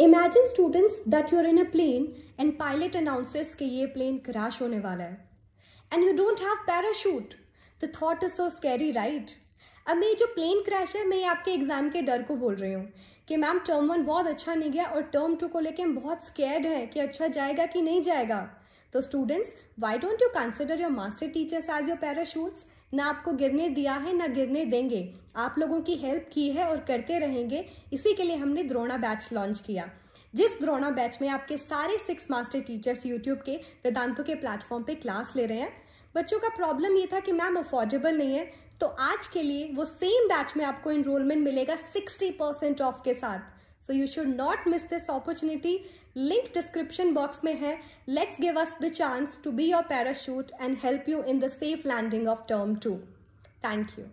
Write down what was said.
Imagine students that you're in a plane and pilot announces कि ये plane crash होने वाला है and you don't have parachute the thought is so scary right अब मैं जो प्लेन क्रैश है मैं ये आपके एग्जाम के डर को बोल रही हूँ कि मैम टर्म वन बहुत अच्छा नहीं गया और टर्म टू को लेके हम बहुत स्कैर्ड हैं कि अच्छा जाएगा कि नहीं जाएगा तो students why don't you consider your master teachers as your parachutes ना आपको गिरने दिया है ना गिरने देंगे आप लोगों की हेल्प की है और करते रहेंगे इसी के लिए हमने द्रोणा बैच लॉन्च किया जिस द्रोणा बैच में आपके सारे सिक्स मास्टर टीचर्स यूट्यूब के वेदांतों के प्लेटफॉर्म पे क्लास ले रहे हैं बच्चों का प्रॉब्लम ये था कि मैम अफोर्डेबल नहीं है तो आज के लिए वो सेम बैच में आपको इनरोलमेंट मिलेगा 60 परसेंट ऑफ के साथ So you should not miss this opportunity. Link description box mein hai. Let's give us the chance to be your parachute and help you in the safe landing of term 2. Thank you.